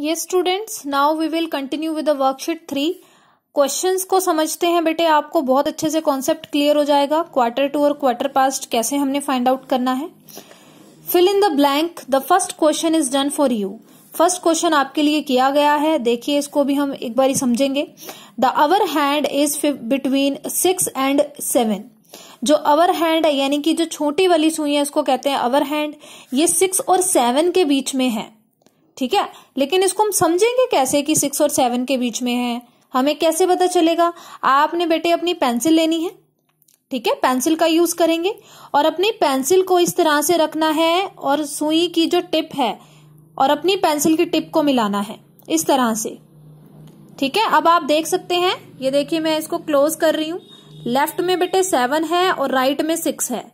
ये students now we will continue with the worksheet three questions को समझते हैं बेटे आपको बहुत अच्छे से कॉन्सेप्ट क्लियर हो जाएगा क्वार्टर टू और क्वार्टर पास्ट कैसे हमने फाइंड आउट करना है fill in the blank the first question is done for you first question आपके लिए किया गया है देखिए इसको भी हम एक बार समझेंगे the hour hand is between six and seven जो अवर हैंड है यानी कि जो छोटी वाली सुई है इसको कहते हैं अवर हैंड ये सिक्स और सेवन के बीच में है ठीक है लेकिन इसको हम समझेंगे कैसे कि सिक्स और सेवन के बीच में है हमें कैसे पता चलेगा आपने बेटे अपनी पेंसिल लेनी है ठीक है पेंसिल का यूज करेंगे और अपनी पेंसिल को इस तरह से रखना है और सुई की जो टिप है और अपनी पेंसिल की टिप को मिलाना है इस तरह से ठीक है अब आप देख सकते हैं ये देखिए मैं इसको क्लोज कर रही हूं लेफ्ट में बेटे सेवन है और राइट में सिक्स है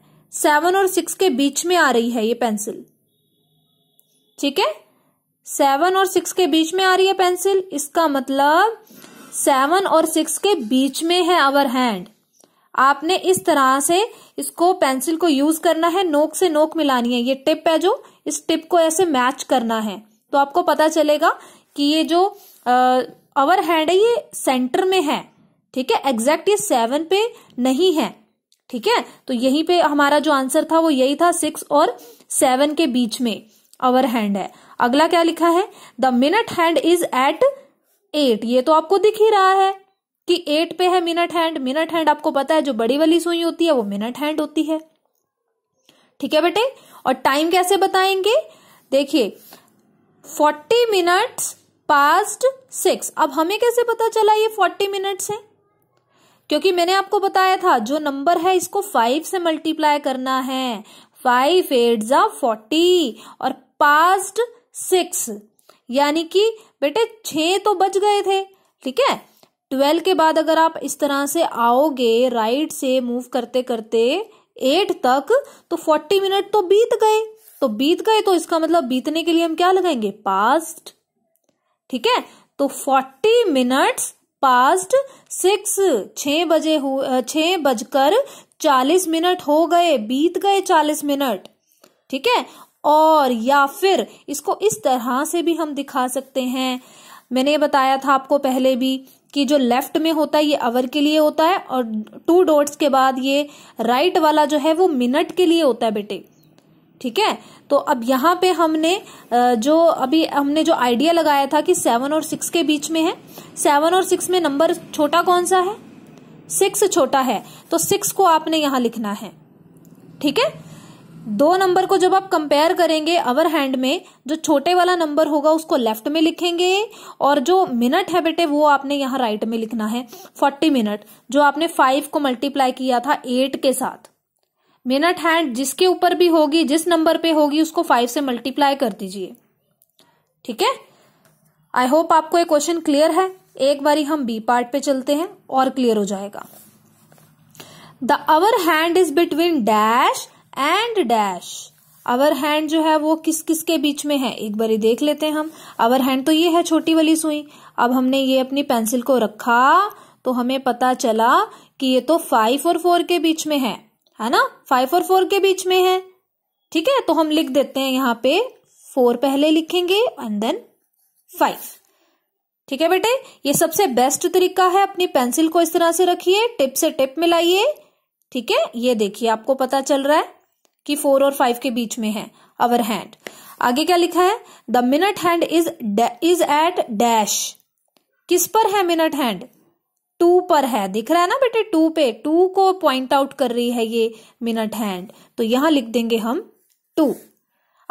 सेवन और सिक्स के बीच में आ रही है ये पेंसिल ठीक है सेवन और सिक्स के बीच में आ रही है पेंसिल इसका मतलब सेवन और सिक्स के बीच में है अवर हैंड आपने इस तरह से इसको पेंसिल को यूज करना है नोक से नोक मिलानी है ये टिप है जो इस टिप को ऐसे मैच करना है तो आपको पता चलेगा कि ये जो अवर हैंड है ये सेंटर में है ठीक है एग्जैक्ट ये सेवन पे नहीं है ठीक है तो यहीं पे हमारा जो आंसर था वो यही था सिक्स और सेवन के बीच में अवर हैंड है अगला क्या लिखा है the minute hand is eight eight ये तो आपको दिख ही रहा है कि एट पे है मिनट हैंड मिनट हैंड आपको पता है जो बड़ी वाली सुई होती है वो मिनट हैंड होती है ठीक है बेटे और टाइम कैसे बताएंगे देखिए फोर्टी मिनट्स पास्ट सिक्स अब हमें कैसे पता चला ये फोर्टी मिनट्स है क्योंकि मैंने आपको बताया था जो नंबर है इसको फाइव से मल्टीप्लाई करना है फाइव एट जा फोर्टी और पास्ट सिक्स यानी कि बेटे छः तो बच गए थे ठीक है ट्वेल्व के बाद अगर आप इस तरह से आओगे राइट से मूव करते करते एट तक तो फोर्टी मिनट तो बीत गए तो बीत गए तो इसका मतलब बीतने के लिए हम क्या लगाएंगे पास्ट ठीक है तो फोर्टी मिनट्स पास्ट सिक्स छ बजे छ बजकर चालीस मिनट हो गए बीत गए चालीस मिनट ठीक है और या फिर इसको इस तरह से भी हम दिखा सकते हैं मैंने बताया था आपको पहले भी कि जो लेफ्ट में होता है ये अवर के लिए होता है और टू डॉट्स के बाद ये राइट वाला जो है वो मिनट के लिए होता है बेटे ठीक है तो अब यहाँ पे हमने जो अभी हमने जो आइडिया लगाया था कि सेवन और सिक्स के बीच में है सेवन और सिक्स में नंबर छोटा कौन सा है सिक्स छोटा है तो सिक्स को आपने यहां लिखना है ठीक है दो नंबर को जब आप कंपेयर करेंगे अवर हैंड में जो छोटे वाला नंबर होगा उसको लेफ्ट में लिखेंगे और जो मिनट है बेटे वो आपने यहां राइट में लिखना है फोर्टी मिनट जो आपने फाइव को मल्टीप्लाई किया था एट के साथ मिनट हैंड जिसके ऊपर भी होगी जिस नंबर पे होगी उसको फाइव से मल्टीप्लाई कर दीजिए ठीक है आई होप आपको ये क्वेश्चन क्लियर है एक बारी हम बी पार्ट पे चलते हैं और क्लियर हो जाएगा the hour hand is between dash and dash hour hand जो है वो किस किस के बीच में है एक बारी देख लेते हैं हम अवर हैंड तो ये है छोटी वाली सुई अब हमने ये अपनी पेंसिल को रखा तो हमें पता चला कि ये तो फाइव और फोर के बीच में है है ना फाइव और फोर के बीच में है ठीक है तो हम लिख देते हैं यहाँ पे फोर पहले लिखेंगे एंड देन फाइव ठीक है बेटे ये सबसे बेस्ट तरीका है अपनी पेंसिल को इस तरह से रखिए टिप से टिप मिलाइए ठीक है ये देखिए आपको पता चल रहा है कि फोर और फाइव के बीच में है अवर हैंड आगे क्या लिखा है the minute hand is is eight dash किस पर है मिनट हैंड टू पर है दिख रहा है ना बेटे टू पे टू को पॉइंट आउट कर रही है ये मिनट हैंड तो यहां लिख देंगे हम टू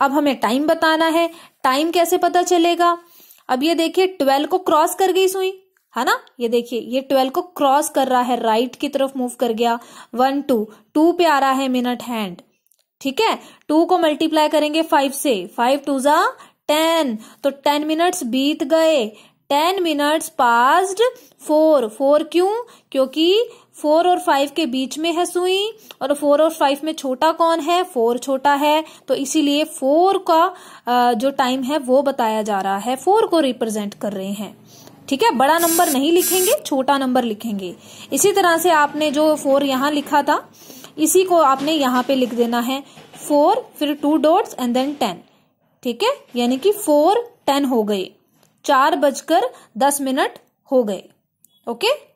अब हमें टाइम बताना है टाइम कैसे पता चलेगा अब ये देखिए ट्वेल्व को क्रॉस कर गई सुई है ना ये देखिए ये ट्वेल्व को क्रॉस कर रहा है राइट की तरफ मूव कर गया वन टू टू पे आ रहा है मिनट हैंड ठीक है टू को मल्टीप्लाई करेंगे फाइव से फाइव टू जा टेन तो टेन मिनट्स बीत गए ten minutes passed four four क्यों क्योंकि फोर और फाइव के बीच में है सुई और फोर और फाइव में छोटा कौन है फोर छोटा है तो इसीलिए फोर का जो टाइम है वो बताया जा रहा है फोर को रिप्रेजेंट कर रहे हैं ठीक है बड़ा नंबर नहीं लिखेंगे छोटा नंबर लिखेंगे इसी तरह से आपने जो फोर यहां लिखा था इसी को आपने यहाँ पे लिख देना है फोर फिर two dots and then ten ठीक है यानी कि फोर टेन हो गए चार बजकर दस मिनट हो गए ओके